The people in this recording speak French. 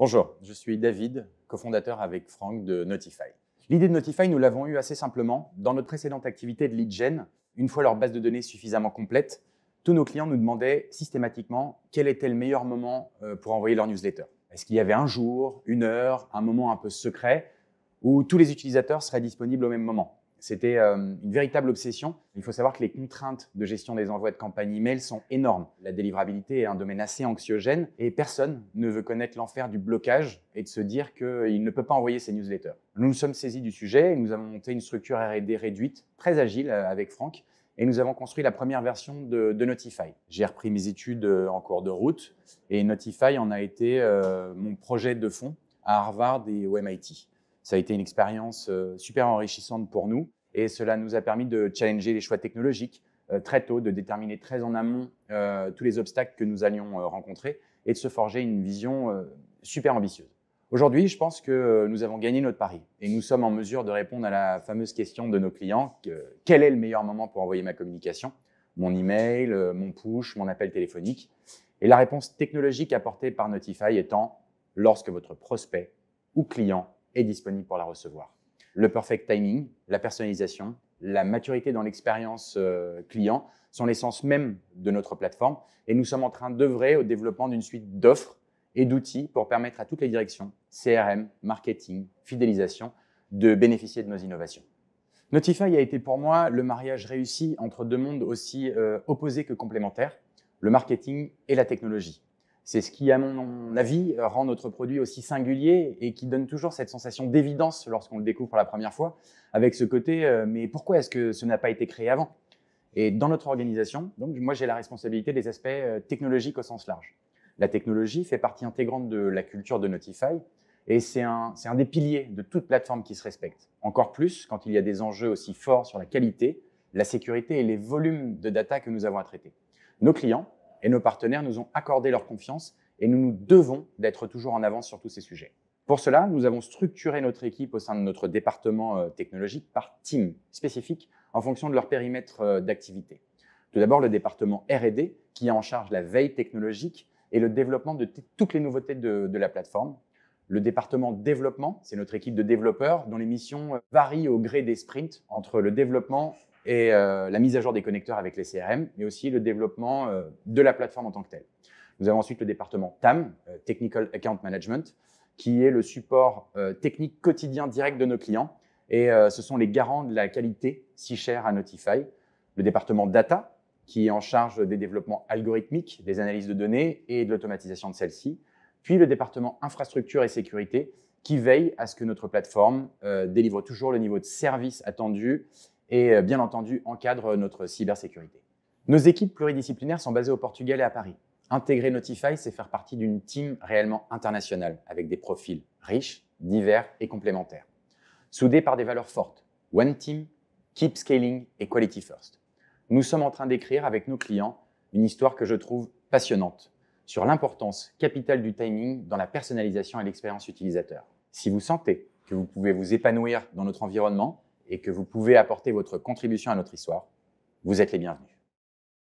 Bonjour, je suis David, cofondateur avec Franck de Notify. L'idée de Notify, nous l'avons eue assez simplement. Dans notre précédente activité de lead gen, une fois leur base de données suffisamment complète, tous nos clients nous demandaient systématiquement quel était le meilleur moment euh, pour envoyer leur newsletter. Est-ce qu'il y avait un jour, une heure, un moment un peu secret où tous les utilisateurs seraient disponibles au même moment c'était euh, une véritable obsession. Il faut savoir que les contraintes de gestion des envois de campagne email sont énormes. La délivrabilité est un domaine assez anxiogène et personne ne veut connaître l'enfer du blocage et de se dire qu'il ne peut pas envoyer ses newsletters. Nous nous sommes saisis du sujet et nous avons monté une structure R&D réduite, très agile euh, avec Franck, et nous avons construit la première version de, Notify. J'ai repris mes études euh, en cours de route et Notify en a été mon projet de fond à Harvard et au MIT. Ça a été une expérience euh, super enrichissante pour nous et cela nous a permis de challenger les choix technologiques euh, très tôt, de déterminer très en amont euh, tous les obstacles que nous allions rencontrer et de se forger une vision super ambitieuse. Aujourd'hui, je pense que nous avons gagné notre pari et nous sommes en mesure de répondre à la fameuse question de nos clients quel est le meilleur moment pour envoyer ma communication Mon email, mon push, mon appel téléphonique Et la réponse technologique apportée par Notify étant lorsque votre prospect ou client disponible pour la recevoir. Le perfect timing, la personnalisation, la maturité dans l'expérience euh, client sont l'essence même de notre plateforme et nous sommes en train d'œuvrer au développement d'une suite d'offres et d'outils pour permettre à toutes les directions, CRM, marketing, fidélisation, de bénéficier de nos innovations. Notify a été pour moi le mariage réussi entre deux mondes aussi euh, opposés que complémentaires, le marketing et la technologie. C'est ce qui, à mon avis, rend notre produit aussi singulier et qui donne toujours cette sensation d'évidence lorsqu'on le découvre pour la première fois, avec ce côté euh, mais pourquoi est-ce que ce n'a pas été créé avant Et dans notre organisation, donc moi j'ai la responsabilité des aspects euh, technologiques au sens large. La technologie fait partie intégrante de la culture de Notify et c'est un, un des piliers de toute plateforme qui se respecte. Encore plus quand il y a des enjeux aussi forts sur la qualité, la sécurité et les volumes de data que nous avons à traiter. Nos clients, et nos partenaires nous ont accordé leur confiance et nous nous devons d'être toujours en avance sur tous ces sujets. Pour cela, nous avons structuré notre équipe au sein de notre département euh, technologique par team spécifique en fonction de leur périmètre euh, d'activité. Tout d'abord, le département RD qui est en charge de la veille technologique et le développement de toutes les nouveautés de, de la plateforme. Le département développement, c'est notre équipe de développeurs dont les missions euh, varient au gré des sprints entre le développement et euh, la mise à jour des connecteurs avec les CRM, mais aussi le développement euh, de la plateforme en tant que telle. Nous avons ensuite le département TAM, euh, Technical Account Management, qui est le support technique quotidien direct de nos clients, et ce sont les garants de la qualité si chère à Notify. Le département Data, qui est en charge des développements algorithmiques, des analyses de données et de l'automatisation de celles-ci, puis le département infrastructure et sécurité, qui veille à ce que notre plateforme délivre toujours le niveau de service attendu et euh, bien entendu encadre notre cybersécurité. Nos équipes pluridisciplinaires sont basées au Portugal et à Paris. Intégrer Notify, c'est faire partie d'une team réellement internationale, avec des profils riches, divers et complémentaires. Soudés par des valeurs fortes, One Team, Keep Scaling et Quality First. Nous sommes en train d'écrire avec nos clients une histoire que je trouve passionnante sur l'importance capitale du timing dans la personnalisation et l'expérience utilisateur. Si vous sentez que vous pouvez vous épanouir dans notre environnement, et que vous pouvez apporter votre contribution à notre histoire, vous êtes les bienvenus.